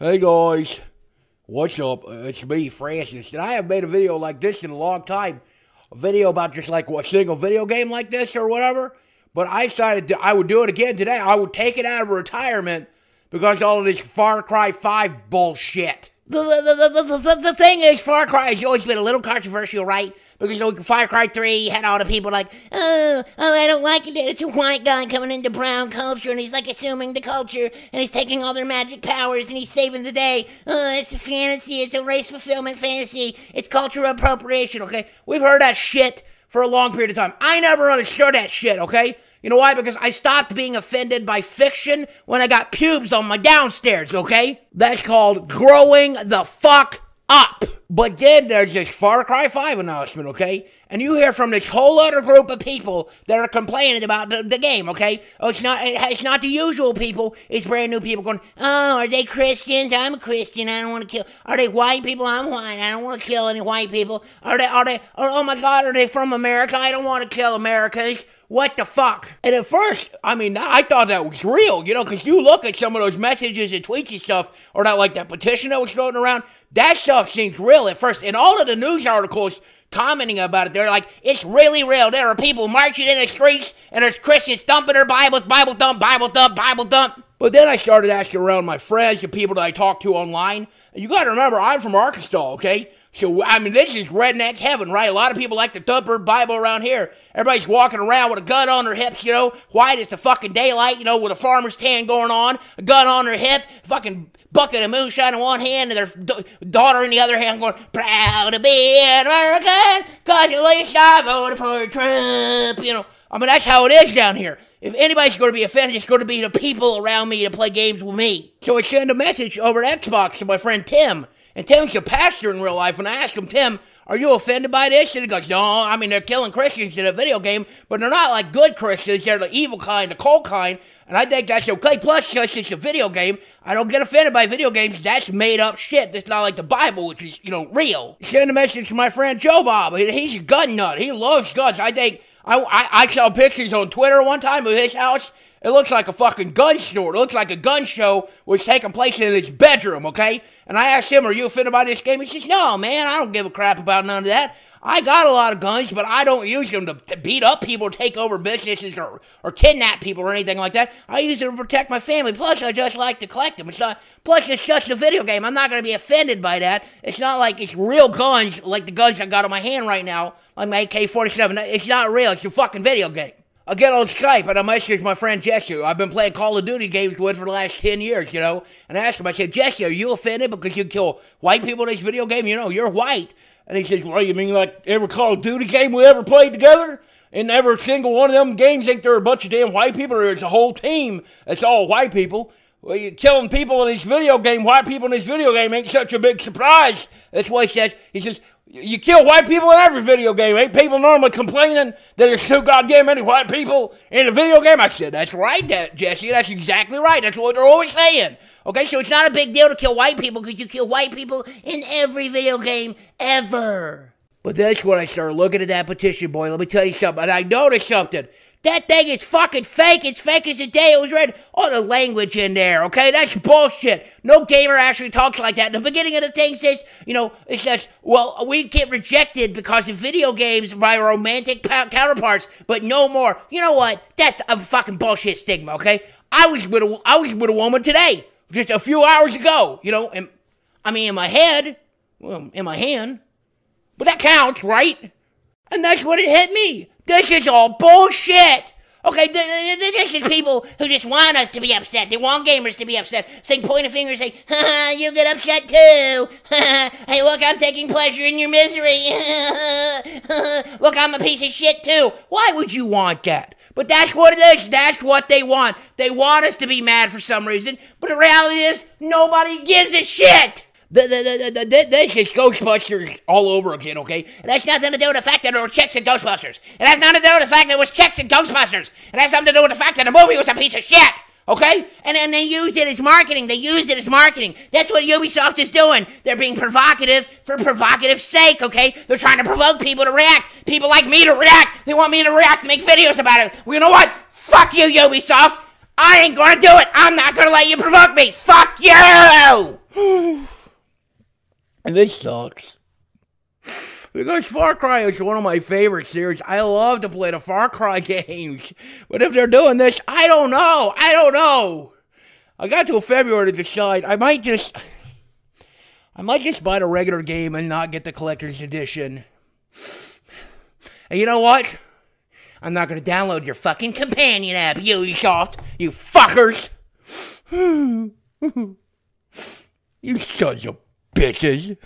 Hey guys, what's up? It's me, Francis, and I haven't made a video like this in a long time. A video about just like a single video game like this or whatever. But I decided I would do it again today. I would take it out of retirement because all of this Far Cry 5 bullshit the, the, the, the, the thing is, Far Cry has always been a little controversial, right? Because know, Far Cry 3 had all the people like, oh, oh, I don't like it. It's a white guy coming into brown culture and he's like assuming the culture and he's taking all their magic powers and he's saving the day. Oh, it's a fantasy. It's a race fulfillment fantasy. It's cultural appropriation, okay? We've heard that shit for a long period of time. I never understood that shit, okay? You know why? Because I stopped being offended by fiction when I got pubes on my downstairs, okay? That's called growing the fuck up. But then there's this Far Cry 5 announcement, okay? and you hear from this whole other group of people that are complaining about the, the game, okay? Oh, it's not it's not the usual people. It's brand new people going, oh, are they Christians? I'm a Christian. I don't want to kill. Are they white people? I'm white. I don't want to kill any white people. Are they, are they, are, oh my God, are they from America? I don't want to kill Americans. What the fuck? And at first, I mean, I thought that was real, you know, because you look at some of those messages and tweets and stuff, or that like that petition that was floating around, that stuff seems real at first. And all of the news articles commenting about it. They're like, it's really real. There are people marching in the streets, and there's Christians dumping their Bibles, Bible dump, Bible dump, Bible dump. But then I started asking around my friends, the people that I talk to online. And you got to remember, I'm from Arkansas, okay? So, I mean, this is redneck heaven, right? A lot of people like to thump their Bible around here. Everybody's walking around with a gun on their hips, you know, white as the fucking daylight, you know, with a farmer's tan going on, a gun on their hip, fucking bucket of moonshine in one hand and their daughter in the other hand going, proud to be an American, cause at least I voted for Trump, you know. I mean, that's how it is down here. If anybody's going to be offended, it's going to be the people around me to play games with me. So I send a message over to Xbox to my friend Tim. And Tim's a pastor in real life. When I asked him, Tim, are you offended by this? And he goes, No, I mean, they're killing Christians in a video game, but they're not like good Christians. They're the evil kind, the cold kind. And I think that's okay. Plus, just it's a video game. I don't get offended by video games. That's made up shit. That's not like the Bible, which is, you know, real. Send a message to my friend Joe Bob. He's a gun nut. He loves guns. I think I, I, I saw pictures on Twitter one time of his house it looks like a fucking gun store. It looks like a gun show was taking place in his bedroom, okay? And I asked him, Are you offended by this game? He says, No, man, I don't give a crap about none of that. I got a lot of guns, but I don't use them to, to beat up people, take over businesses, or, or kidnap people or anything like that. I use them to protect my family. Plus, I just like to collect them. It's not. Plus, it's just a video game. I'm not going to be offended by that. It's not like it's real guns, like the guns I got on my hand right now, like my AK-47. It's not real. It's a fucking video game i get on Skype and I message my friend Jesse, I've been playing Call of Duty games with for the last 10 years, you know. And I asked him, I said, Jesse, are you offended because you kill white people in this video game? You know, you're white. And he says, Well, you mean like every Call of Duty game we ever played together? And every single one of them games ain't there are a bunch of damn white people, or it's a whole team It's all white people. Well, you're killing people in this video game. White people in this video game ain't such a big surprise. That's why he says, he says, you kill white people in every video game. Ain't people normally complaining that there's so goddamn many white people in a video game? I said, that's right, that, Jesse. That's exactly right. That's what they're always saying. Okay, so it's not a big deal to kill white people because you kill white people in every video game ever. But that's when I started looking at that petition, boy. Let me tell you something. And I noticed something. That thing is fucking fake. It's fake as the day it was read. All the language in there, okay? That's bullshit. No gamer actually talks like that. In the beginning of the thing says, you know, it says, well, we get rejected because of video games by romantic counterparts, but no more. You know what? That's a fucking bullshit stigma, okay? I was with a, I was with a woman today, just a few hours ago, you know, and I mean, in my head, well, in my hand, but that counts, right? And that's what it hit me. This is all bullshit. Okay, this is people who just want us to be upset. They want gamers to be upset. Saying point a finger and say, ha, you get upset too. hey, look, I'm taking pleasure in your misery. look, I'm a piece of shit too. Why would you want that? But that's what it is. That's what they want. They want us to be mad for some reason. But the reality is, nobody gives a shit. They, they, they, this is Ghostbusters all over again, okay? It that's nothing to do with the fact that there were chicks in Ghostbusters. It has nothing to do with the fact that there was chicks in Ghostbusters. It has something to do with the fact that the movie was a piece of shit, okay? And then they used it as marketing. They used it as marketing. That's what Ubisoft is doing. They're being provocative for provocative sake, okay? They're trying to provoke people to react. People like me to react. They want me to react and make videos about it. Well, you know what? Fuck you, Ubisoft. I ain't gonna do it. I'm not gonna let you provoke me. Fuck you! And this sucks. Because Far Cry is one of my favorite series. I love to play the Far Cry games. But if they're doing this, I don't know. I don't know. I got to February to decide. I might just... I might just buy the regular game and not get the collector's edition. And you know what? I'm not going to download your fucking companion app, Ubisoft. You fuckers. you sons of péter.